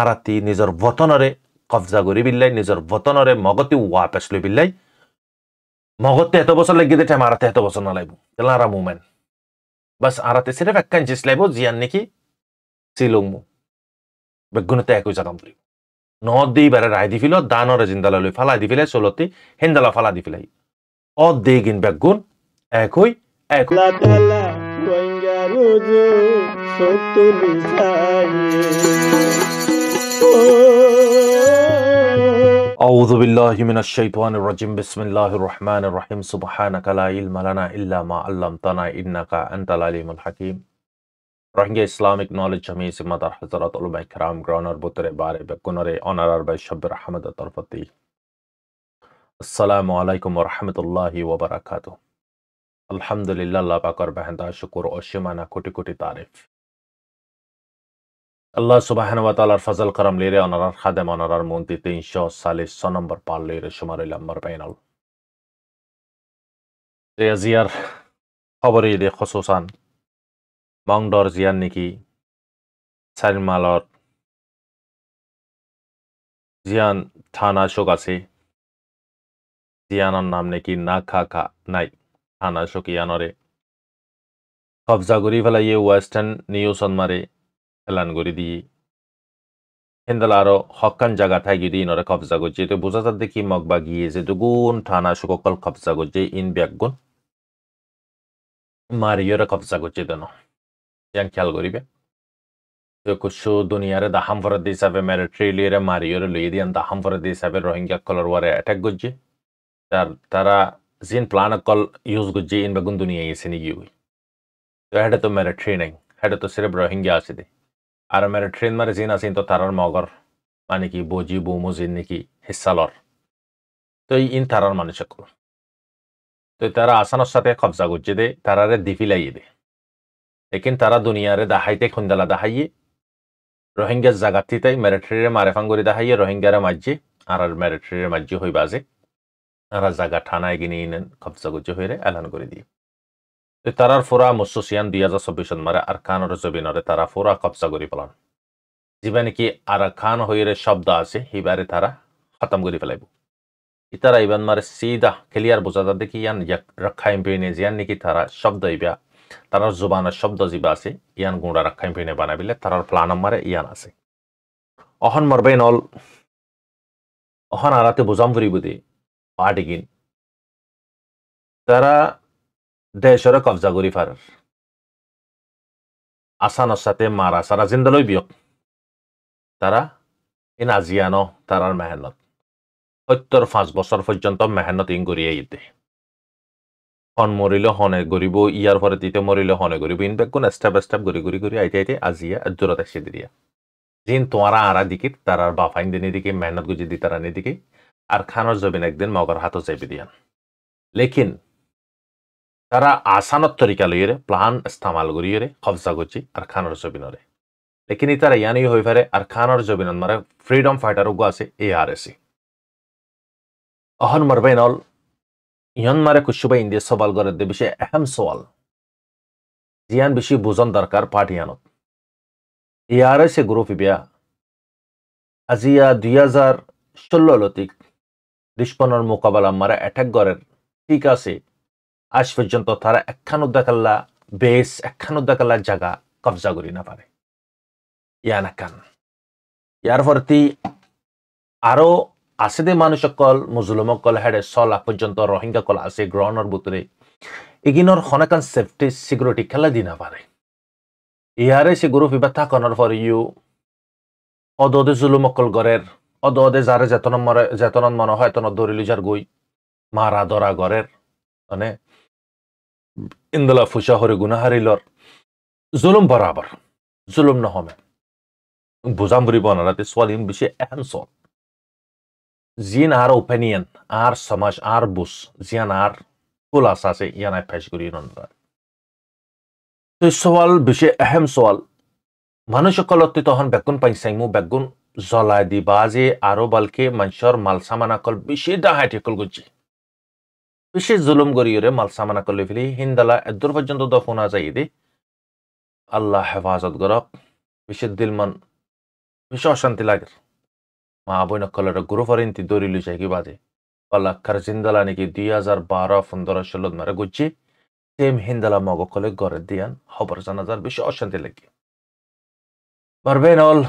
আরাতি নিজের বতনরে কবজা করে পেলাই নিজের বতনরে মগতে ৱাপেচ লৈ পেলাই মগতে এত বছর লাগি দে ঠেম আরাতে এত বছৰ নালাগিব আরা মুমেন বাস আরাতে সেটা একান জিছ লাগিব জিয়ান নাকি চিলং মু বেগুণতে একো জাগাম ধৰিব নহত দি বাৰে ৰায় দি ফিল দানরে জিন্দালা লই ফালা দি ফিলাই চলতে হেন্দালা ফালা দি ফিলাই অ দে গিন বেগুন একই একই সত্য বিচাৰি أعوذ بالله من الشيطان الرجيم بسم الله الرحمن الرحيم سبحانك لا علم لنا إلا ما علمتنا إنك أنت العليم الحكيم রোহিঙ্গা ইসলামিক নলেজ জামিয়া সিমাদার হজরত উলমা ইকরাম গ্রাউনার বুতরে বারে বেকুনরে অনারার বাই শব্বির আহমেদ তরফতি আসসালামু আলাইকুম রহমতুল্লাহি ওবরাকাত আলহামদুলিল্লাহ পাকর বেহেন্দা শুকুর অসীমানা কোটি কোটি তারিফ আল্লাহ সুবাহানুয়া ফজল করম লিরে অনারার খাদেম অনারার মন্ত্রী তিনশো চালিশ ছ নম্বর পার লিরে সুমার নম্বর পাইনাল জিয়ার খবর ইদে খসুসান মংডর জিয়ার নেকি সাইনমালত জিয়ান থানা শোক আছে জিয়ানোর নাম নেকি না খা খা নাই থানা শোক ইয়ানরে কবজা করি ফেলাইয়ে ওয়েস্টার্ন নিউজ মারে এলান করে দিয়ে হেন্দাল আরো হকান জায়গা থাকি দিন ইনরা কবজা করছে তো বোঝা যার দেখি মগ বা গিয়ে যে তো গুণ থানা সকল কবজা করছে ইন ব্যাগ গুণ ওরা কবজা করছে তেন ইয়ান খেয়াল করিবে কিছু দুনিয়ারে দাহাম ফরাদ হিসাবে মেরে ম্যারিট্রেলিয়ারে মারিওরে লইয়ে দিয়ে দাহাম ফরাদ হিসাবে রোহিঙ্গা কলর ওয়ারে অ্যাটাক করছে তার তারা জিন প্লান কল ইউজ করছে ইন বেগুন দুনিয়া গেছে গিয়ে তো হেঁটে তো ম্যারিট্রি নাই হেঁটে তো সিরেফ রোহিঙ্গা আসে দেয় আর মেরে ট্রেন মারে জিন আছেন তো tarar মগর মানে কি বজি বুমু জিন নাকি হিসালর তো ইন তারার মানুষ সকল তো তারা আসানোর সাথে কবজা করছে দে তারারে দিফিলাইয়ে দে এখন তারা দুনিয়ারে দাহাইতে খুন্দালা দাহাইয়ে রোহিঙ্গার জাগাতিতাই মেরেট্রিরে মারেফাং করে দাহাইয়ে রোহিঙ্গারে মাজ্জি আর আর মেরেট্রিরে মাজ্জি হইবা যে আর জাগা ঠানায় গিনে ইনেন কবজা করছে হইরে এলান করে দিয়ে তারার ফোরা মুসুসিয়ান দুই হাজার চব্বিশ মারে আর খানর জবিনরে তারা ফোরা কবজা করি পেলান যিবানে কি আর খান হইরে শব্দ আছে হিবারে তারা খতম করি পেলাইব ইতারা ইবান মারে সিদা খেলিয়ার বোঝা তাদের কি ইয়ান রক্ষাইম পেনে ইয়ান নাকি তারা শব্দ ইবা তারার জুবানের শব্দ যিবা আছে ইয়ান গুঁড়া রক্ষাইম পেনে বানাবিলে তারার প্লান মারে ইয়ান আছে অহন মরবেন অল অহন আরাতে বোঝাম ফুরিব দে পাটিগিন তারা দেশরে কবজা করি ফারার আসানোর সাথে মারা সারা জিন্দালই বিয়োগ তারা এ নাজিয়ানো তারার মেহনত সত্তর পাঁচ বছর পর্যন্ত মেহনত ইন করিয়ে ইতে হন মরিল হনে গরিব ইয়ার পরে তিতে মরিল হনে গরিব বেগ কোন স্টেপ স্টেপ গড়ি গড়ি গড়ি আইতে আইতে আজিয়া দূরত এসে দিয়া জিন তোমারা আরা দিকে তারার বাফাইন দিনে দিকে মেহনত গুজি দি তারা নিদিকে আর খানোর জমিন একদিন মগর হাতও চেপে দিয়ান লেকিন তারা আসানত তরিকালৈৰে প্লান ইস্তামাল কৰিৰে কবজা কৰিছে আৰু খানৰ জবিনৰে লেকিন তারা ইয়ানি হয়ে ফেরে আর খানর জবিন মাৰে ফ্রিডম ফাইটার উগো আছে এ আর এসি চি অহন মৰবাইন অল ইহন মারে কুশুবা ইন্ডিয়া সবাল করে দে বেশি এহম সওয়াল জিয়ান বেশি বুঝন দরকার পার্টি আনত এ আর এস এ গ্রুপ ইবিয়া আজি ইয়া দুই হাজার ষোলো লতিক দুষ্পনের মোকাবেলা মারা অ্যাটাক করেন ঠিক আছে আজ পর্যন্ত তারা উদ্দাকাল্লা বেশ উদ্দাকাল্লা জায়গা কবজা করি না পারে ইয়ানাকান ইয়ার ফরতি আরো আছে দে মানুষ অকল মুজলুম অকল হেডে চলা পর্যন্ত রোহিঙ্গা কল আছে গ্রহণের বুতরে এগিনর হনাকান সেফটি সিকিউরিটি খেলা দি না পারে ইয়ারে সে গুরু বিবাথা থাকনের ফর ইউ অদদে জুলুম অকল গড়ের অদদে যারে জেতন মরে জেতন মনে হয় তন দরিলু যার গই মারা দরা গড়ের মানে ইন্দলা ফুসা হরে গুণাহারি লর জুলুম বরাবর জুলুম নহমে বুজাম বুলিব নালাতে ছোৱালীন বেছি এহেন চল জিন আৰ অপেনিয়ন আৰ সমাজ আৰ বুজ জিয়ান আৰ ফুল আশা আছে ইয়ান আই ফেচ কৰি নন্দা তো সওয়াল বেছি এহেম সওয়াল মানুহসকলতে তহন বেগুন পাইছাই মোৰ বেগুন জ্বলাই দিবা যে আৰু বালকে মঞ্চৰ মাল চামান অকল বেছি দাহাইটিকল গুজি বিশেষ জুলুম গরিয়রে মাল সামানা করলে ফেলি হিন্দালা এদূর পর্যন্ত দফনা যাই দি আল্লাহ হেফাজত গরক বিশেষ দিল মন বিশেষ অশান্তি লাগে মা বইন কলের গুরু ফরিন্তি দৌড়ি লুচাই কি বাজে পাল্লাক্ষার জিন্দালা নাকি দুই হাজার বারো পনেরো ষোলো মারে গুজছি সেম হিন্দালা মগ কলে গড়ে দিয়ান হবর জানা যার বেশি অশান্তি লাগে পারবেন অল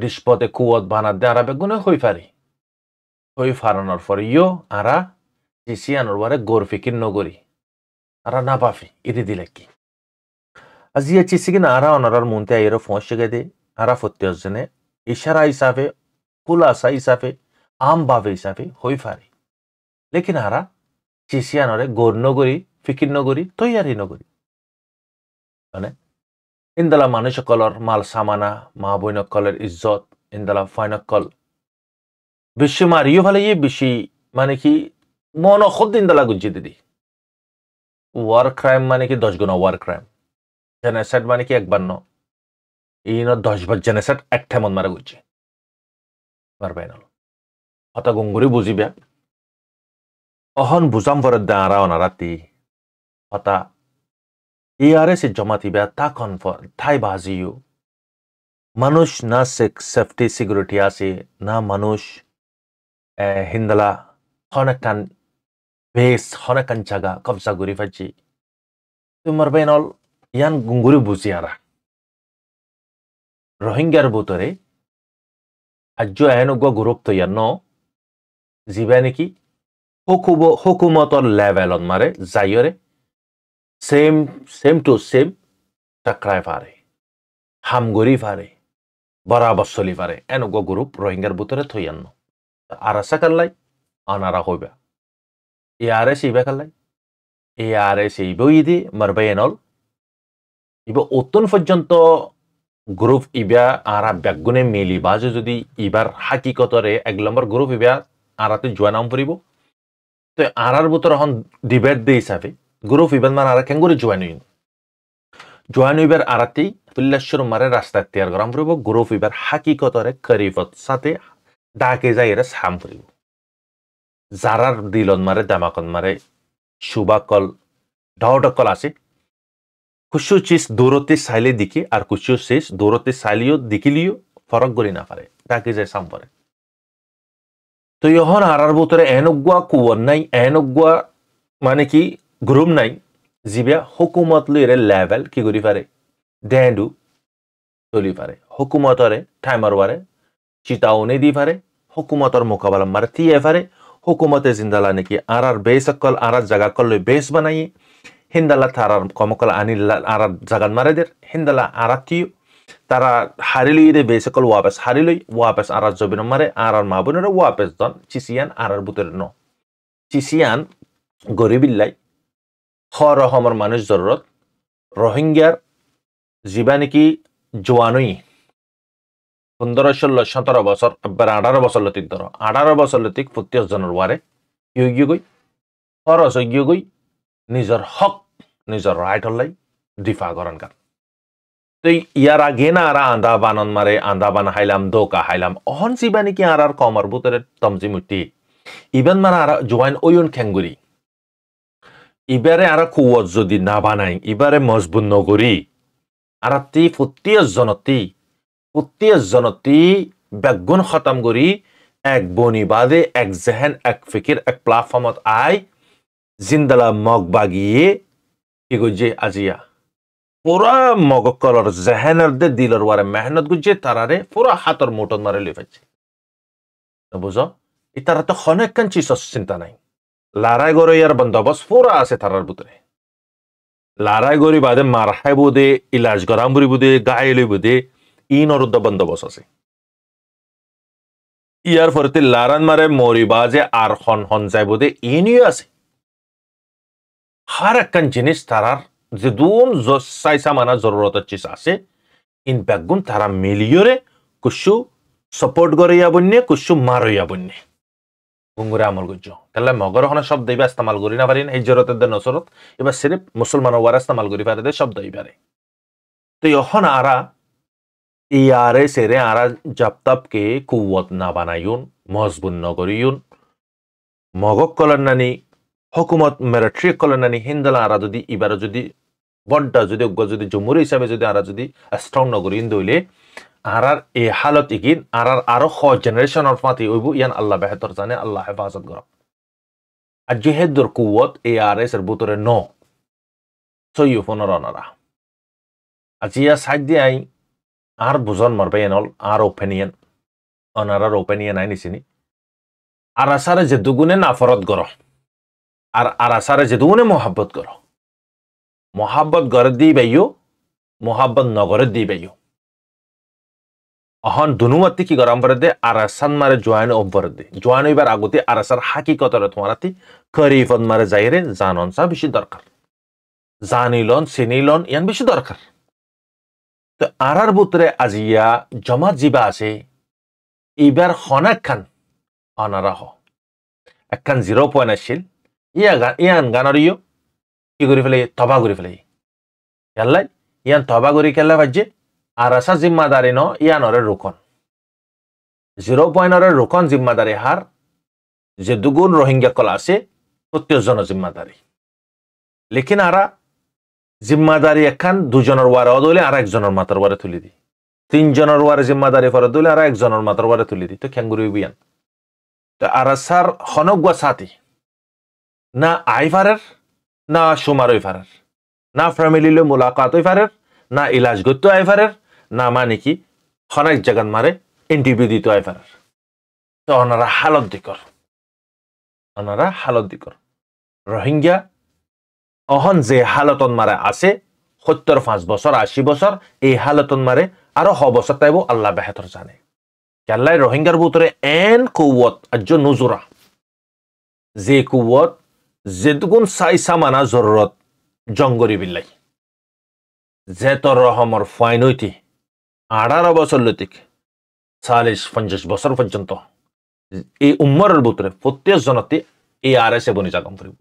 ডিসপদে কুয়ত বানা দেয় আরা বেগুনে হই ফারি হই ফারানোর পর ইয়ো আরা চিচিয়ানোর গরফিকির নগরী আরা নাপাফি ইদি দিলে কি আজি এ চিচিকিন আরা অনারার মন্ত্রী আইর ফোঁস গেদে আরা ফত্যজনে ইশারা হিসাবে খুলাসা আম আমভাবে হিসাবে হই ফারি লেকিন আরা চিচিয়ানরে গোর নগরী ফিকির নগরী তৈয়ারি নগরী মানে ইন্দালা মানুষকলর মাল সামানা মা বৈনকলের ইজ্জত ইন্দালা ফাইনকল বিশ্ব মারিও ভালে ইয়ে বেশি মানে কি মনো দিন দালা গুজ্জি দিদি ওয়ার ক্রাইম মানে কি দশ গুণা ওয়ার ক্রাইম জেনেসাইড মানে কি একবার ন ইন দশবার জেনেসাইড একটা মন মারা গুজ্জি মারবে না হতা গঙ্গুরি বুঝিবে অহন বুঝাম পরে দাঁড়া আরা অনা রাতি হতা ইয়ারে সে জমাতিবে তা কনফর থাই বাজিও মানুষ না সেফটি সিকিউরিটি আছে না মানুষ হিন্দালা একটা 베스 허락한 자가 겁사 그리파지 투머베놀 ইয়ান গুঙ্গুরি বুঝিয়ারা রোহিঙ্গার বুতরে আজ এনজ্ঞ গুরুক তো ইয়ান যিবে নেকি হুকুব হকুমতর লেভেলত মারে যাইয়রে সেম সেম টু সেম টাকরায় ফারে হামগুড়ি ফারে বরাবর চলি পারে এনজ্ঞ গ্রুপ রোহিঙ্গার বুতরে থইয়ান্ন আর আশা কারলাই আনারা হইবা ARA sheiba kallai. ARA sheibo idi marbai enol. Iba otun fajjanto group ইবিয়া আরা ব্যাগুনে মিলি বাজে যদি ইবার হাকিকতরে এক নম্বর গ্রুপ ইবিয়া আরাতে জোয়া নাম পড়িব তো আরার ভিতর হন ডিবেট দে হিসাবে গ্রুপ ইবেন মান আরা কেঙ্গুরি জোয়ান হইন জোয়ান ইবার আরাতেই পিল্লেশ্বর মারে রাস্তা তৈয়ার করাম পড়িব গ্রুপ ইবার হাকিকতরে করিবত সাথে ডাকে যাই এরা সাম পড়িব মারে সুবা কল shubakol dhawdakol ase কুচু চিস দূরতে চাইলে দিকে আর কুশু চিজ দূরতে চাইলেও দেখিলেও ফরক করি না পারে তাকে যায় সাম্পরে তো ইহন আরার বতরে এনেকুৱা কুৱন নাই এনগুয়া মানে কি গ্রুম নাই যিবে লিরে লেভেল কি কৰি পাৰে ডেন্ডু চলি পাৰে হকুমতৰে ঠাইমাৰৱাৰে চিতাও নেদি পাৰে হকুমতৰ মোকাবিলা মাৰ থিয়ে পাৰে জিন্দালা हुकुमत जिन्दाला नेकि आरार बेसक्कल आरार जगाकल्ले बेस बनाइए হিন্দালা তারার কমকল আনিল্লা আর জাগান মারে দের হিন্দালা আর কিউ তারা হারিলই রে বেসকল ওয়াপেস হারিলই ওয়াপেস আর জবিন মারে আর আর মাবনের ওয়াপেস দন চিসিয়ান আর আর বুতের ন চিসিয়ান গরিবিল্লাই হ রহমর মানুষ জরুরত রোহিঙ্গার জীবা নাকি জোয়ানই পনেরো ষোলো সতেরো বছর একবার আঠারো বছর লতিক ধরো আঠারো বছর লতিক পঁচিশ জনের ওয়ারে কি গিয়ে নিজের হক নিজের রাইট হল্লাই ডিফা করেন কার তো ইয়ার আগে না আরা আন্ধা বানন মারে আন্দা বান হাইলাম দোকা হাইলাম অহন সিবা নাকি আর আর কমর বুতরে তমজি মুটি ইভেন মানে আর জোয়াইন ওয়ন খেঙ্গুরি ইবারে আর কুয়ত যদি না বানাই ইবারে মজবুত নগরী আর তি ফুটিয়স জনতি উত্তেজ জনতি বেগুন খতম করি এক বনি বাদে এক জেহেন এক ফিকির এক প্লাটফর্মত আই জিন্দালা মগ বাগিয়ে কি গুজে আজিয়া পুরা মগকলর জেহেনের দে দিলর ওয়ারে মেহনত গুজে তারারে পুরা হাতর মোটন মারে লই ফেলছে বুঝো এ তারা তো অনেকক্ষণ চিসস চিন্তা নাই লারাই গরে ইয়ার বন্দোবস্ত পুরা আছে তারার ভিতরে লারাই গরি বাদে মার খাইব দে ইলাজ গরাম বুড়ি দে গায়ে লইব দে ઈનો રુદ્ધ બંદોબસ્ત আছে ইয়ার পরে লারান মারে মরিবা যে আর হন হন যাইব দে ইনিও আছে হার একখান জিনিস তারার যে দুন চাইসা মানা জরুরত চিজ আছে ইন ব্যাগুন তারা মিলিয়রে কুসু সাপোর্ট করে ইয়া বন্যে কুসু মার ইয়া বন্যে গুঙ্গুরে আমল গুজ তাহলে মগর হনে শব্দ ইবা ইস্তেমাল করি না পারি না এই জরতের দে নসরত এবার সিরিফ মুসলমান ওয়ারা ইস্তেমাল করি পারে দে শব্দ ইবারে তো এখন আরা ইয়ারে e সেরে আরা জাপতাপকে কুয়ত না বানাইন মজবুত নগরিউন মগক কলন হকুমত মেরাট্রি কলন নানি আরা যদি ইবার যদি বড্ডা যদি অজ্ঞ যদি জম্মুর হিসাবে যদি আরা যদি স্ট্রং নগরিন দইলে আরার এই হালত ইগিন আরার আরো জেনারেশন অফ মাতি ওইব ইয়ান আল্লাহ বেহতর জানে আল্লাহ হেফাজত গরম আর যেহেদুর কুয়ত এ e আর এস এর বুতরে ন সৈয়ফ অনরা আজিয়া সাইড দিয়ে আই আর বুজন মারবাই এনল আর ওপেনিয়ন অনার আর ওপেনিয়ন আই নিছিনি আর আসারে যে দুগুণে নাফরত গর আর আর আসারে যে দুগুণে মোহাব্বত গর মোহাব্বত গড়ে দি বাইও মহাব্বত নগরে দি বাইও অহন দুনুমাতি কি গরম করে দে আরাসান মারে জোয়ান ওভর দে জোয়ান হইবার আগতে আরাসার হাকি কতরে তোমারাতি খরিফত মারে যাইরে জানন সা বেশি দরকার জানিলন সিনিলন ইয়ান বেশি দরকার তো আরার বুতরে আজিয়া জমা জিবা আছে এইবার হনাখান অনারাহ একখান জিরো পয়েন্ট আসছিল ইয়া গান ইয়ান গানের ইয় কি করে ফেলে তবা করে ফেলে খেললাই ইয়ান তবা করে খেলা পাইছে আর আসা জিম্মাদারি ন ইয়ানরে রোকন জিরো পয়েন্টরে রোকন জিম্মাদারি হার যে দুগুণ রোহিঙ্গা কল আছে প্রত্যেকজনের জিম্মাদারি লেকিন আরা জিম্মাদারি একখান দুজনের ওয়ারে অদলে আর একজনের মাথার ওয়ারে তুলে দিই তিনজনের ওয়ারে জিম্মাদারি ফর দলে আর একজনের মাথার ওয়ারে তুলি দিই তো খ্যাঙ্গুরি বিয়ান তো আর সার হনগুয়া সাথী না আই ফারের না সুমার ওই ফারের না ফ্যামিলি লো মোলাকাত ওই ফারের না ইলাজ গত্য আই ফারের না মানে কি হনেক জাগান মারে ইন্টারভিউ দিত আই ফারের তো ওনারা হালত দিকর ওনারা হালত দিকর রোহিঙ্গা অহন যে হালতন মাৰে আছে সত্তৰ পাঁচ বছৰ আশী বছৰ এই হালতন মাৰে আৰু সবছৰ তাইব আল্লাহ বেহেতৰ জানে কেল্লাই ৰহিংগাৰ বুটৰে এন কৌৱত আৰ্য নোজোৰা যে কৌৱত যেদুগুণ চাই চামানা জৰুৰত জংগৰি বিল্লাই জেতৰ ৰহমৰ ফাইনৈতি আধাৰ বছৰলৈতিক চাল্লিছ পঞ্চাছ বছৰ পৰ্যন্ত এই উম্মৰৰ বুটৰে প্ৰত্যেকজনতে এই আৰ এছ এ বনি জাগম কৰিব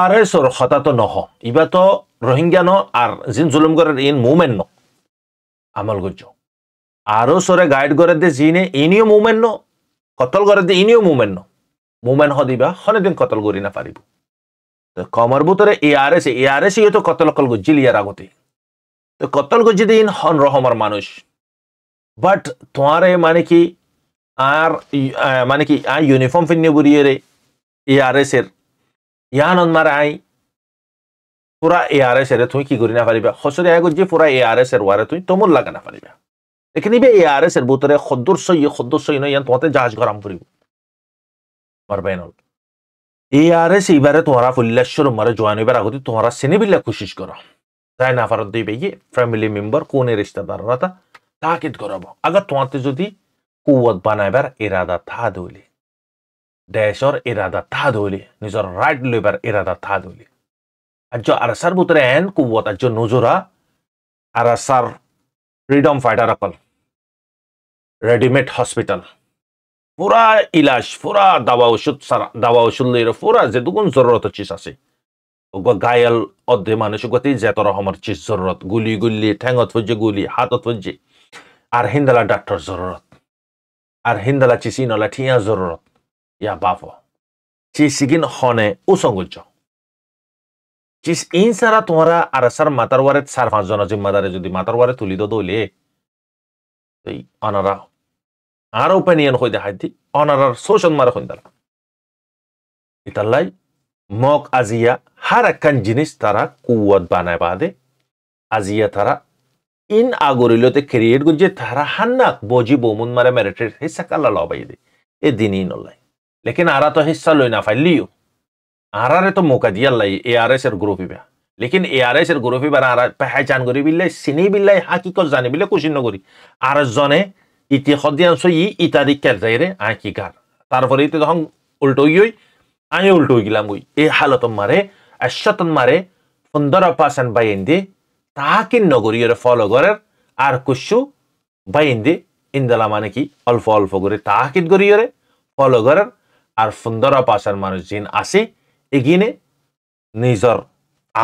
আরে সর হতাত নহ ইবা তো রোহিঙ্গা ন আর জিন জুলুম করে ইন মুভমেন্ট ন আমল গজ্য আরো সরে গাইড করে দে জিনে ইনিও মুভমেন্ট ন কতল করে দে ইনিও মুভমেন্ট ন মুভমেন্ট হনে দিন কতল করি না পারিব তো কমর বুতরে এ R S A R S ইয়ে কতল কল গজ্জিল ইয়ার আগতে তো কতল গুজি দিন হন রহমর মানুষ বাট তোমারে মানে কি আর মানে কি আর ইউনিফর্ম ফিন্নে বুড়িয়ে রে এ আর এস এর ইয়াহানত মার আই পুরা এ আর এস এর তুই কি করি না পারিবা হসরে আগে যে পুরা এ আর এস এর ওয়ারে তুই তোমর লাগা না পারিবা এখানে বে এ আর এস এর বুতরে খদ্দর সই খদ্দর সই নয় ইয়ান তোমাতে জাহাজ গরম করিব পারবেন এ আর এস এইবারে তোমার ফুল্লেশ্বর মারে জয়েন হইবার আগতে তোমরা সেনেবিল্লা কোশিস কর তাই না ফারত দিবে গিয়ে ফ্যামিলি মেম্বার কোন রিশতাদাররা তা তাকিদ করাবো আগে তোমাতে যদি কুয়াত বানাইবার এরাদা থা দইলি দেশৰ ইৰাদা তাহা ধৰিলি নিজৰ ৰাইট লৈবাৰ ইৰাদা তাহা ধৰিলি আৰ্য আৰাছাৰ বুটৰে এন কুবত আৰ্য নজোৰা আৰাছাৰ ফ্ৰীডম ফাইটাৰসকল রেডিমেড হসপিটাল পুরা ইলাজ পুরা দাবা ওষুধ সারা দাওয়া ওষুধ পুৰা পুরা দুগুণ জরুরত চিজ আছে গায়াল অধ্য মানুষ গতি জেত রহমের চিজ জরুরত গুলি গুলি ঠেঙত ফুজি গুলি হাতত ফুজি আর হিন্দালা ডাক্তার জরুরত আর হিন্দালা চিচি নলা ঠিয়া জরুরত 야 바보 지식인 헌에 우성구죠 চিস ইনসারা তোমরা আর সার মাতার ওয়ারে সার পাঁচ জন জিম্মাদারে যদি মাতার ওয়ারে তুলি তো দইলে এই অনারা আর ওপেনিয়ন হই দেখাই দি অনারার শোষণ মারা হই দালা ইতাল্লাই মক আজিয়া হার একখান জিনিস তারা কুয়াত বানায় বাদে আজিয়া তারা ইন আগরিলতে ক্রিয়েট গুজে তারা হান্নাক বজি বমুন মারে মেরেটের হিসাকাল্লা লবাই দে এ দিনই নল্লাই লেকিন आरा तो हिस्सा लोना फाइल लियो आरा रे तो मौका दिया लाई ए आर एस एर ग्रुप ही लेकिन ए आर एस एर গ্রুপে বারা করি বিল্লাই চিনি বিল্লাই হাকিকত জানি বিলে কুশি নগরি আর জনে ইতি সদিয়াংশ ই ইতাদি কেল যাইরে আই কি কার তারপরে ইতি তখন উল্টো গিয়ে আমি উল্টো গিলাম গই এই হালত মারে আশ্বতন মারে পনেরো পার্সেন্ট বাইন্দি তাহাকে নগরী এর ফলো করে আর কুশু বাইন্দি ইন্দালা মানে কি অল্প অল্প করে তাহাকিত গরিয়রে ফলো করার আর अर्फुन्दर পাশার মানুষ जिन আসে এগিয়ে নিজর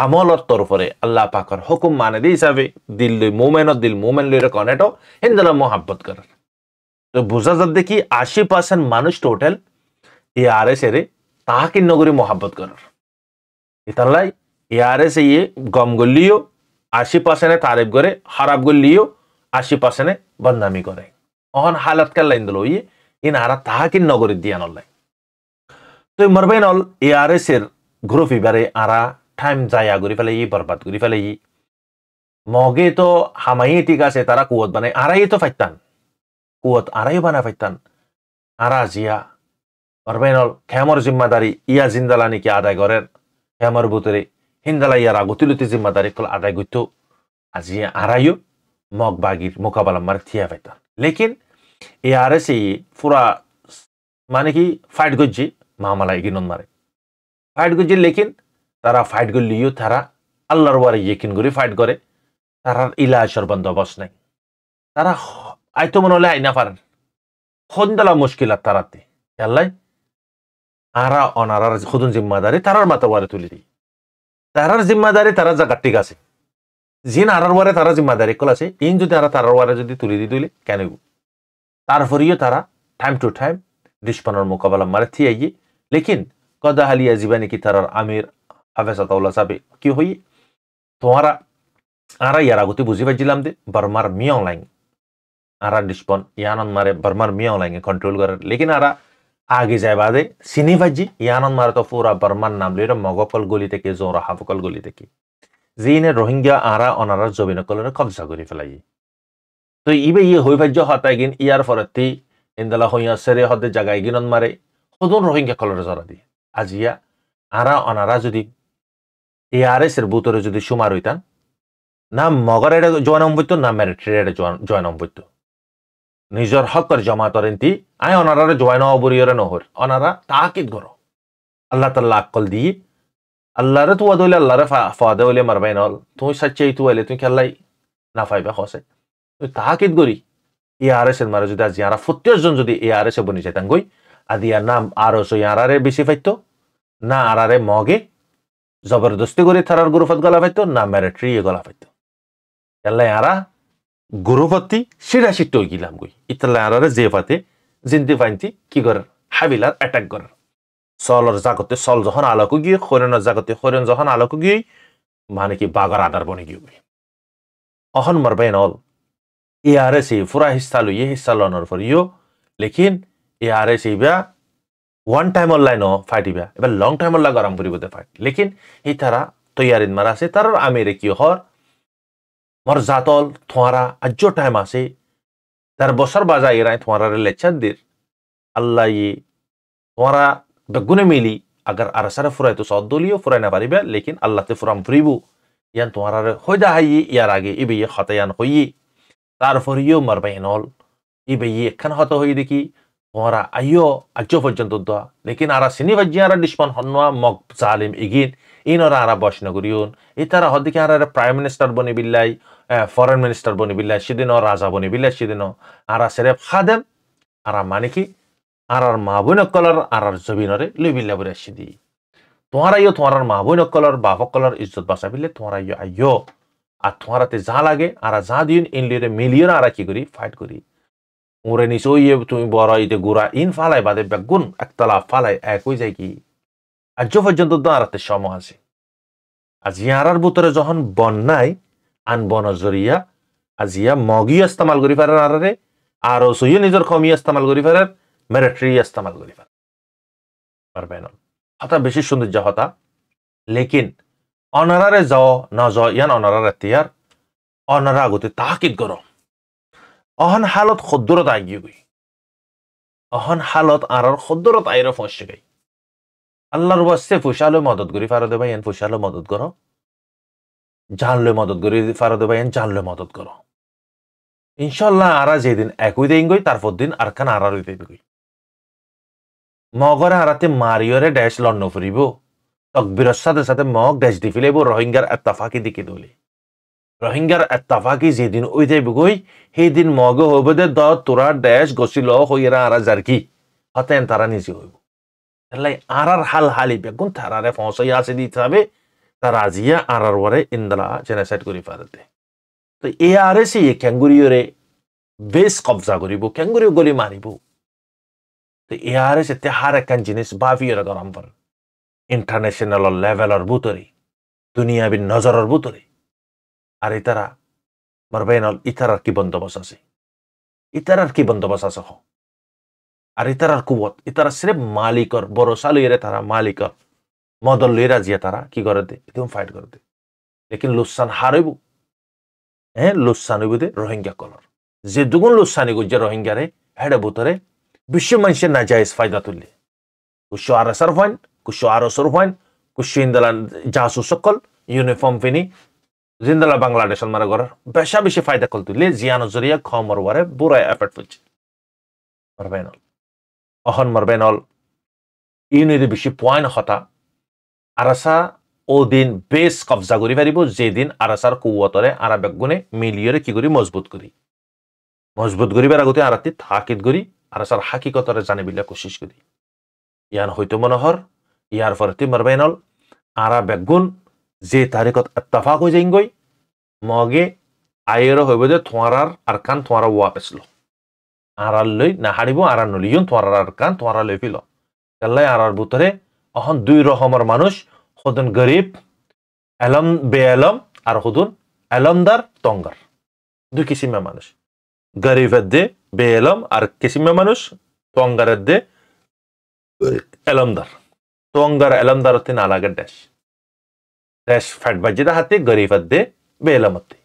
আমলর তরফরে আল্লাহ পাখর হুকুম মানে দি হিসাবে দিল লই মোমেনত দিল মোমেন লই কনেটো হিন্দালা মোহাব্বত করার তো বোঝা যাচ্ছে দেখি আশি পার্সেন্ট মানুষ টোটাল এ আর এস এর তাহাকে নগরী মোহাব্বত করার ইতালাই এ আর এস ইয়ে গম গলিও আশি পার্সেন্টে তারিফ করে হারাপ গলিও আশি পার্সেন্টে বদনামি করে অহন হালাত কাল লাইন দিল ইয়ে ইন আর তাহাকে নগরী দিয়ে আনলাই তো মরবাইনল এ আর এস এর গ্রুপ ইবারে আরা টাইম যায় করে ফেলে ই বরবাদ করে ফেলে ই মগে তো হামাই ঠিক আছে তারা কুয়ত বানাই আড়াই তো ফাইতান কুয়ত আরাই বানা ফাইতান আরা জিয়া মরবাইনল খেমর জিম্মাদারি ইয়া জিন্দালা নাকি আদায় করেন খেমর বুতরে হিন্দালা ইয়ার আগতিলতি জিম্মাদারি কল আদায় গইত আজি আরাইও মগ বাগির মোকাবেলা মার থিয়া ফাইতান লেকিন এ আর এস এ পুরা মানে কি ফাইট গজ্জি নন মারে ফাইট গুজি লেখিন তারা ফাইট লিও তারা আল্লাহর ওয়ারে ইয়েকিন করে ফাইট করে তারা ইলা সর্বান্ত বস নাই তারা আইতো মনে হলে আইনা পারেন সন্ধ্যালা মুশকিল আর তারাতে আল্লাহ আরা অনারার খুদুন জিম্মাদারি তারার মাথা ওয়ারে তুলে দিই তারার জিম্মাদারি তারা যা কাটিক আছে যিন আরার ওয়ারে তারা জিম্মাদারি কল আছে ইন যদি আরা তারার ওয়ারে যদি তুলে দিয়ে তুলে কেন তারপরেও তারা টাইম টু টাইম দুশ্মনের মোকাবেলা মারে থিয়ে লেকিন কদা হালিয়া জীবানি কি তার আমির হাফেজাতাউল্লাহ সাবে কি হই তোমারা আরা ইয়ার আগতে বুঝি পাইছিলাম দে বার্মার মিয়ং লাইন আরা ডিসপন ইয়ানন মারে বার্মার মিয়ং লাইন কন্ট্রোল করে লেকিন আরা আগে যায় বাদে সিনি ভাজি ইয়ানন মারে তো পুরা বার্মার নাম লইরা মগফল গলি থেকে জোর হাফকল গলি থেকে এনে রোহিঙ্গা আরা অনারা জবিনকলরে কবজা করে ফেলাই তো ইবে ইয়ে হই ভাজ্য হতায় গিন ইয়ার ফরতি ইন্দালা হইয়া সেরে হতে জাগায় গিনন মারে সদন রোহিঙ্গা কলরে জরা দি ইয়া আরা অনারা যদি এ আর এস এর বুতরে যদি সুমার হইতান না মগর এটা জয়েন অম্বৈত না মেরিট্রি এটা জয়ন অম্বৈত নিজের হকর জমা তরেন তি আয় জয়ন জয়েন অবরিয়রে নহর অনারা তাহাকিদ গর আল্লাহ তাল্লা আকল দি আল্লাহরে তুয়া দইলে আল্লাহরে ফাদে হইলে মারবাই নল তুমি সাচ্চাই তু আইলে তুমি খেলাই না ফাইবা খসে তুই তাহাকিদ গরি এ আর এস এর মারে যদি আজ ইয়ারা ফত্যের জন যদি এ আর এস এ বনি যাইতাম গই আদিয়া নাম আরো সই আরারে বেশি ফাইতো না আরারে মগে জবরদস্তি করে থারার গুরুফত গলা ফাইতো না ম্যারেট্রি গলা ফাইতো এল্লাই আরা গুরুপতি সিরা সিট গিলাম গই ইতালাই আরারে যে ফাতে জিন্দি ফাইনতি কি করার হাবিলার অ্যাটাক করার সলর জাগতে সল যখন আলোকে গিয়ে হরেনের জাগতে হরেন যখন আলোকে গিয়ে মানে কি বাগার আদার বনে গিয়ে অহন মারবেন অল ইয়ারে সে ফুরা হিস্তা লইয়ে হিস্তা লনর ফর ইয়ো লেকিন ইয়ারে সেইবা ওয়ান টাইমর লাই ন ফাইটিবা এবার লং টাইমর লাই গরম করিব দে ফাইট লেকিন ই তারা তৈয়ারিন মারা আছে তার আমেরে কি হর মর জাতল থোঁয়ারা আজ্য টাইম আছে তার বছর বাজা ইরাই থোঁয়ারারে লেচ্ছার দের আল্লাহ ই থোঁয়ারা বেগুনে মিলি আগার আরসারে ফুরাই তো সদ্দলিও ফুরাই না পারিবে লেকিন আল্লাহতে ফুরাম ফুরিব ইয়ান তোমারারে হইদা হাই ইয়ার আগে ইবে ইয়ে হতায়ান হইয়ে তারপর ইয়ে মারবাইনল ইবে ইয়ে এখান হত হই দেখি ওরা আইও আজও পর্যন্ত দ লেকিন আরা সিনি বাজিয়ার ডিসমান হনুয়া মগ জালিম ইগিন ইন ওরা আরা বয়স নগরিউন ইতারা হদিকে আর প্রাইম মিনিস্টার বনি বিল্লাই ফরেন মিনিস্টার বনি বিল্লাই সেদিন রাজা বনি বিল্লাই সেদিন আরা সেরে খাদেম আরা মানে কি আর আর মাহবুন অকলর আর আর জবিনরে লুই বিল্লা বলে আসি দি তোমারা ইয়ো তোমার মাহবুন অকলর বাপ অকলর ইজ্জত বাসা বিল্লে তোমারা ইয়ো আইয় আর তোমারাতে যা লাগে আর যা দিন ইন লিরে মিলিয়ে কি করি ফাইট করি ওরে নিছো তুমি বড় ইতে গুড়া ইন ফালাই বাদে বেগুন একতলা ফালাই এক হয়ে যায় কি আজ পর্যন্ত দাঁড়াতে সম আছে আর জিয়ারার ভুতরে যখন বন্যায় আন জরিয়া আর ইয়া মগি ইস্তেমাল করি ফেরার আরে আর সইয়ে নিজের কমি ইস্তেমাল করি ফেরার মেরেট্রি ইস্তেমাল করি ফেরার পারবে না হতা বেশি সৌন্দর্য হতা লেকিন অনারারে যাও না যাও ইয়ান অনারার এতিয়ার অনারা আগতে তাহাকিদ গরম অহন হালত সদ্যরত আগিয়ে গই অহন হালত আর সদ্যরত আইর ফসে গাই আল্লাহর বসে ফুসালো মদত করি ফারদে ভাই এন ফুসালো মদত করো জানলে মদত করি ফারদে ভাই এন জানলে মদত করো ইনশাল্লাহ আরা যেদিন একই দিন গই তারপর দিন আর খান আর গই মগরে আরাতে মারিয়রে ড্যাশ লন্ন ফুরিব তকবিরের সাথে সাথে মগ ড্যাশ দি রোহিঙ্গার এত ফাঁকি দিকে দৌলি রোহিঙ্গার এত্তাফাকি যেদিন ওইতে সেই সেইদিন মগ হইব দে দ তোরার দেশ গছিল হইরা আরা কি হতেন তারা নিজে হইব তাহলে আরার হাল হালি বেগুন তারারে ফসাই আছে দিতে হবে তারা আজিয়া আরার ওরে ইন্দ্রা জেনেসাইড করি ফারতে তো এ আরে সে ক্যাঙ্গুরিওরে বেশ কবজা করিব ক্যাঙ্গুরিও গলি মারিব তো এ এ সে হার একখান জিনিস বাফিয়ে গরম পর ইন্টারন্যাশনাল লেভেলর বুতরে দুনিয়াবীর নজরের বুতরে আর ইতারা ইতার আর কি বন্দোবস্ত আছে আর কি বন্দোবস্ত আছে হ আর ইতারার কুবত ইতারা সিরেফ মালিকর ভরসা লইরে তারা মালিকর মদল লইরা জিয়া তারা কি করে দে একদম ফাইট করে দে লেকিন লুসান হারইব হ্যাঁ লুসান হইব দে রোহিঙ্গা কলর যে দুগুণ লুসানি গুজে রোহিঙ্গারে হেডে বুতরে বিশ্ব মানুষের নাজায়েজ ফায়দা তুললে কুশ আর সার ফাইন কুশ আর সর ফাইন কুশ ইন্দালান জাহাসু সকল ইউনিফর্ম ফিনি জিন্দালা বাংলাদেশ মারা করার বেশা বেশি ফায়দা কল তুইলে জিয়ানো জরিয়া খমর ওয়ারে বুড়ায় এফেক্ট হচ্ছে মারবেন অহন মারবেন অল ইউনিটি বেশি পয়েন্ট হতা আরাসা ও দিন বেশ কবজা করি পারিব যেদিন আরাসার কুয়তরে আরা বেগুনে মিলিয়রে কি করি মজবুত করি মজবুত করিবার আগতে আরাতি থাকিত করি আরাসার হাকিকতরে জানিবিলা কোশিস করি ইয়ান হয়তো মনোহর ইয়ার ফরতি মারবেন অল আরা বেগুন যে তাৰিখত এত্তাফাক হৈ যায়গৈ মগে আয়েৰ হইব যে থোঁয়ারা আৰকান পেছিল ৱা লই না লৈ নাহাৰিব আঁৰা থোঁয়ার আর কান থোঁয়ারা লৈ পিল তেলাই আড়ার বুতরে অহন দুই ৰকমৰ মানুহ সদন গৰীব এলম বে এলম আর সদন এলমদার টংগাৰ দুই কিচিমে মানুহ গৰীবের দে বে এলম আর কিচিমে মানুষ টংগারের দে এলমদার টংগার এলমদার হচ্ছে নালাগের দেশ র্যাশ ফ্যাট বা যেটা হাতে গরিফাত দে বেলামতে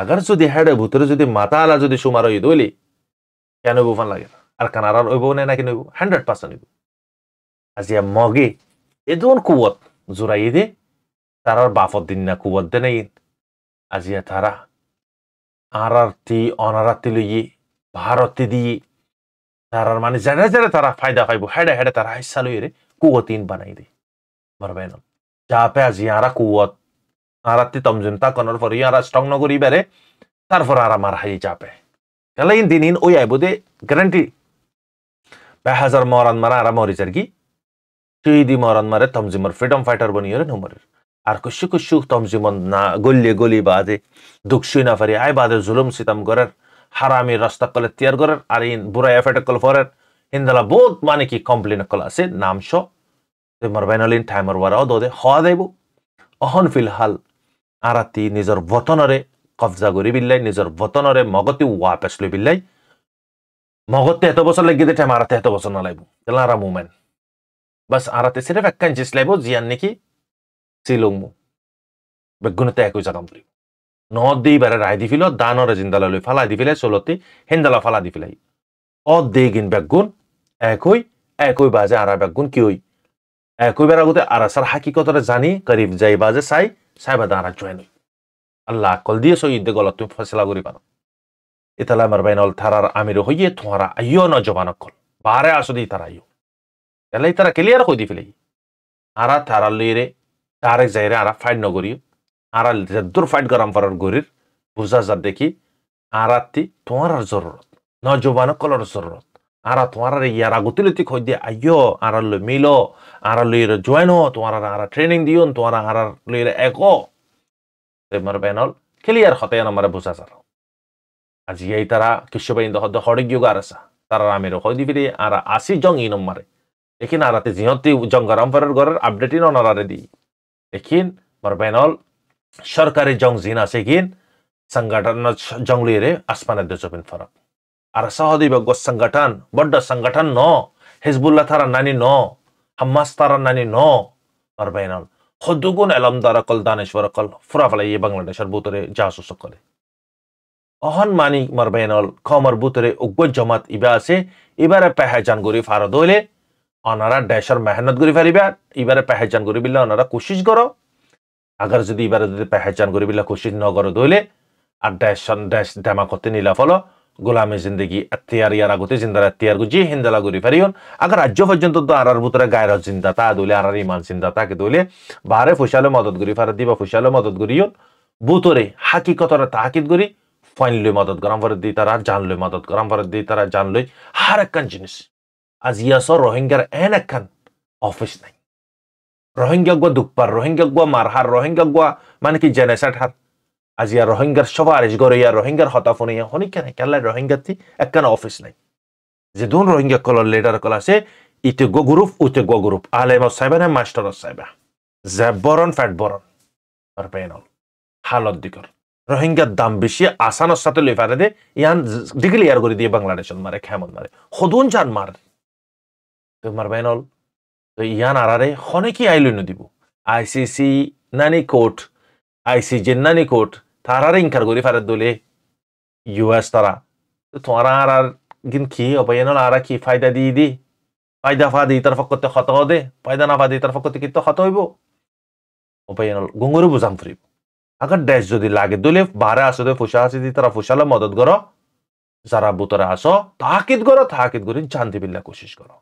আগার যদি হেডে ভুতরে যদি মাথা আলা যদি সুমার হই দলি কেন বুফান লাগে না আর কানারার ওইব না নাকি নইব হান্ড্রেড পার্সেন্ট হইব আজিয়া মগে এদন কুয়ত জোরাই দে তারার বাফত দিন না কুবত দে নাই আজিয়া তারা আরারতি অনারাতি লইয়ে ভারতে দিয়ে তারার মানে যারা যারা তারা ফায়দা পাইব হেডে হেডে তারা হাইসা লইয়ে রে কুয়তিন বানাই দে মারবে না যাতে আজ ইয়ারা কুয়ত আরাতি তমজিমতা কনর ফর ইয়ারা স্ট্রং নগরি বেড়ে তারপর আর আমার হাই চাপে তাহলে ইন দিন ইন ওই আইব দে গ্যারান্টি বে হাজার মরান মারা আরা মরি মরিচার কি শহীদি মরান মারে তমজিমর ফ্রিডম ফাইটার বনি বনিয়ে নুমরের আর কুসু কুসু তমজিমন না গলিয়ে গলি বাদে দুঃখসুই না ফারি আই বাদে জুলুম সিতাম করার হারামি রাস্তা কলে তিয়ার করার আর ইন বুড়া এফেটে কল ইন ইন্দালা বহুত মানে কি কমপ্লেন কল আছে নাম শ মৰবাইনলিন ঠাই মৰবাৰাও দদে হোৱা যাব অহন ফিলহাল আৰাতি নিজৰ বতনৰে কব্জা কৰি বিলাই নিজৰ বতনৰে মগতে ৱাপেচ লৈ বিলাই মগতে এত বছৰ লাগি দে ঠাই আৰাতে এত বছৰ নালাগিব তেলাৰা মুমেন বাছ আৰাতে চিৰেফ একান জিচ লাগিব জিয়ান নেকি চিলং মু বেগুণতে একৈছ কাম কৰিব নহত দি বাৰে ৰায় দি ফিল দানৰে জিন্দালা লৈ ফালা দি ফিলাই চলতে হেন্দালা ফালা দি ফিলাই অ দে গিন বেগুণ একৈ একৈ বাজে আৰা বেগুণ কিয় কইবার আগতে আরাসার হাকিকতরে জানি করিব যাই বাজে চাই সাইবা দাঁড়া জয়নি আল্লাহ কল দিয়ে সইদে গলত তুমি ফসলা করি পানো ইতালা আমার বাইনল থারার আমির হইয়ে তোমারা আইয় ন জবানক কল বারে আসো দি তারা আইয় তাহলে তারা ক্লিয়ার কই দি ফেলে আরা লই রে তারে রে আরা ফাইট নগরি আরা দূর ফাইট গরম করার গরির বুঝা যা দেখি আরাতি তোমার জরুরত ন জবানক কলর জরুরত আরা তোমার ইয়ারা গতিলতি খোঁজ দিয়ে আইয় আরা লো মিলো আরা লইয়ের জয়েন হো তোমার আরা ট্রেনিং দিও তোমার আরা লইয়ের এক মার বেনল আর হতে আমার বুঝা সার আজি এই তারা কিশোবাইন হদ হরিক গিয়ে আর আসা তারা রামের হই দিবি আর আসি জং ই নম্বরে দেখিন আরাতে জিহতি জং গরমফারের ঘরের ইন ননারে দি দেখিন মার বেনল সরকারি জং জিন আছে কিন সংগঠন জংলিয়ে আসমানের দেশ ফরক আর সহদৈব সংগঠন বড্ড সংগঠন ন হিজবুল্লাহ তারা নানি ন হাম্মাস তারা নানি ন পারবেন খদুগুন এলমদার অকল দানেশ্বর অকল ফুরাফলাই বাংলাদেশের বুতরে জাহাসুস করে অহন মানি মারবেনল খমর বুতরে উগ্র জমাত ইবা আছে এবারে পেহেজান গরি ফার দইলে অনারা দেশের মেহনত করি ফারিবা এবারে পেহেজান করি বিলা অনারা কোশিস করো আগার যদি এবারে যদি পেহেজান করি বিলা কোশিস নগর দইলে আর দেশ দেশ দেমা করতে নিলা ফলো गोलामी जिंदगी अत्यार यार आगते जिंदा अत्यार को जे हिंदा लागू रिफेरी हो अगर राज्य पर्यंत तो आर आर बुतरा गाय जिंदा ता दोले आर ईमान जिंदा ता के दोले बारे फुशालो मदद गुरी फर दी फुशालो मदद गुरी हो बुतरे हाकी को ताकित गुरी फाइन मदद गरम फर दी तरह जान लो मदद गरम फर दी तरह जान लो हर एक जिनिस आज यसो रोहिंग्यार एन एक ऑफिस नहीं रोहिंग्या गुआ दुख पर रोहिंग्या गुआ मारहार रोहिंग्या गुआ मान की जेनेसेट हाथ আজ ইয়ার রোহিঙ্গার সবার এস গড়ে ইয়ার রোহিঙ্গার হতাফনে ইয়া হনিক কেন কেল্লা রোহিঙ্গাতি একখানা অফিস নাই যে দুন রোহিঙ্গা কলর লিডার কল আছে ইতে গো গ্রুপ উতে গো গ্রুপ আলেম সাইবা না মাস্টার সাইবা জ্যাব বরণ ফ্যাট বরণ আর পেনল হালত দিকর রোহিঙ্গার দাম বেশি আসানোর সাথে লেফারে দে ইয়ান ডিগ্রি ইয়ার করে দিয়ে বাংলাদেশন মারে খেমন মারে হদুন চান মার তোমার বেনল তো ইয়ান আরারে হনে কি আইলুন দিব আইসিসি নানি কোর্ট আইসিজের নানি কোর্ট তারারে ইনকার করি ফারে দলে ইউএস তারা তোরা আর আর গিন কি অবায়ন আর কি ফায়দা দিয়ে দি ফায়দা ফাদি তার ফকতে খত দে ফায়দা না ফাদি তার ফকতে কিন্তু খত হইব অবায়ন গঙ্গরে বুঝাম ফুরিব আগর ড্যাশ যদি লাগে দলে বারে আসো দে ফুসা আছে দি তারা ফুসালে মদত করো যারা বুতরে আসো তাকিদ করো তাকিদ করি জানতে বিল্লা কোশিশ করো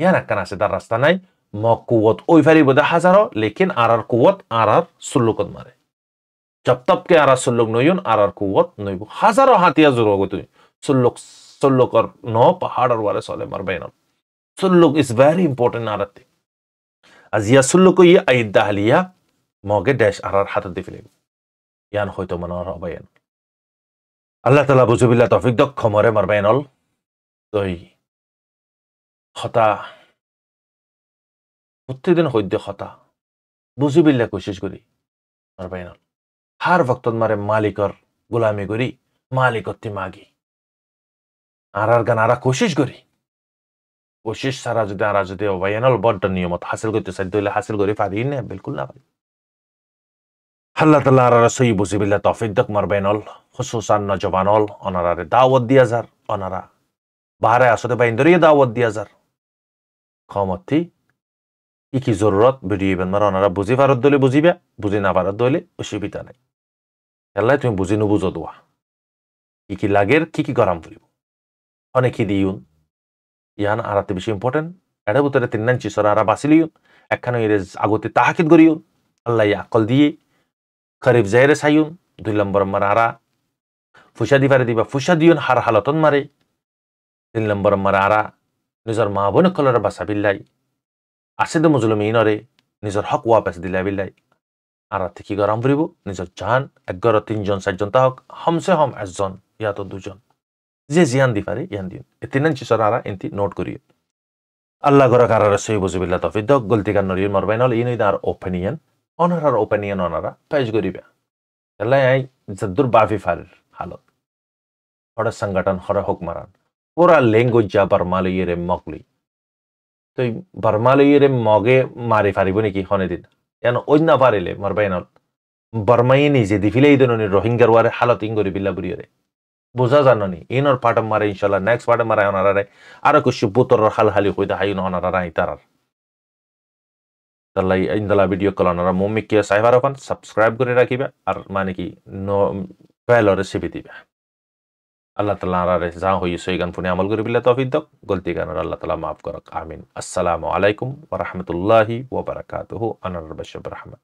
ইয়ান একখান আছে তার রাস্তা নাই মক কুয়ত ওই ফারিব হাজারো লেকিন আর আর কুয়ত আর আর সুল্লুকত মারে জপ্তপকে আর সল্লক নইন আর আর কুয়ত নইব হাজারো হাতিয়া জোর হগো তুই সল্লক সল্লকর ন পাহাড় আর ওয়ারে সলে মার বেনাম সল্লক ইজ ভেরি ইম্পর্টেন্ট আর আজ ইয়া সল্লক ইয়া আইদ দাহলিয়া মগে ড্যাশ আর আর হাতে দিফিলে ইয়ান হয়তো মানে আর হবায়ান আল্লাহ তালা বুঝুবিল্লা তফিক দক খমরে মার বেনল তই হতা প্রত্যেকদিন সদ্য হতা বুঝুবিল্লা কোশিস করি মার বেনল হার ভক্তত মারে মালিকর গোলামি করি মালিকত্তি মাগি আর আর গান আরা কোশিস করি কোশিস সারা যদি আরা যদি ওয়াইনাল বড্ড নিয়মত হাসিল করতে চাই দইলে হাসিল করি পারি না বিলকুল না পারি আল্লাহ তাল্লাহ আরা সই বুঝি বিল্লা তফিদ্দক মারবেনল হুসুসান নজবানল অনারারে দাওয়াত দিয়া যার অনারা বাহারে আসতে বাইন ধরিয়ে দাওয়াত দিয়া যার ক্ষমতি ই কি জরুরত বেরিয়ে বেন মারা ওনারা বুঝি পারত দলে বুঝিবে বুঝি না পারত দলে অসুবিধা নাই আল্লাহ তুমি বুঝি নুবুজো দোয়া কি কি লাগের কি কি গরম তুলিব অনেক দিউন ইয়ান আরাতে বেশি ইম্পর্টেন্ট এটা বুতরে তিন নাঞ্চি সর আরা বাসিলিউন একখানে ইরে আগতে তাহাকিদ করিউন আল্লাহ আকল দিয়ে খরিফ জায়রে সাইউন দুই নম্বর মার আরা ফুসা দিবারে দিবা ফুসা দিউন হার হালতন মারে তিন নম্বর মার আরা নিজৰ মা বনকলৰে বাচাবিল্লাই আছে দে মজলুমিনৰে নিজৰ হক ৱাপাছ বিলাই আৰাতিকি গৰম ফুৰিব নিজৰ জান এঘৰ তিনজন চাৰিজন তাহক হমচে হম এজন ইয়াতো দুজন যে জিয়ান দি পাৰি ইয়ান দিন এতিনেন চিচৰ আৰা এন্তি নোট কৰিয়ে আল্লাহ গৰক আৰাৰে চৈ বুজিবিল্লা তফিদ দক গলতি কান নৰিৰ মৰবাই নহ'লে ইনৈ তাৰ অপেনিয়ন অনাৰাৰ অপেনিয়ন অনাৰা পেজ কৰিবা তেলাই আই জদ্দুৰ বাফি ফাৰিৰ হালত হৰে সংগঠন হৰে হক মাৰাণ পুৰা লেংগুৱেজ যা বাৰ্মালীৰে মগলি তই বাৰ্মালীৰে মগে মাৰি ফাৰিব নেকি সনেদিনা এন অন্য পারিলে মার বাইনত বর্মাই নিজে দি ফিলেই দননি রোহিঙ্গার ওয়ারে হালত ইঙ্গরি বিল্লা বুড়িয়রে বোঝা জাননি ইনর পাটম মারে ইনশাল্লাহ নেক্সট পাটম মারে অনারারে আরো কিছু বুতর হাল হালি হইতে হাই অনারারা ইতারার তাহলে ইন্দালা ভিডিও কল অনারা মমিক কে সাইবার সাবস্ক্রাইব করে রাখিবা আর মানে কি বেলরে সেবে দিবা আল্লাহ তালা আরারে যা হইয়ে সই গান ফুনে আমল করিবিল্লা তফিদ্দক গলতি গানার আল্লাহ তালা মাফ করক আমিন আসসালামু আলাইকুম ওরহমতুল্লাহি ওবরাকাতহ আনার বাশব রহমান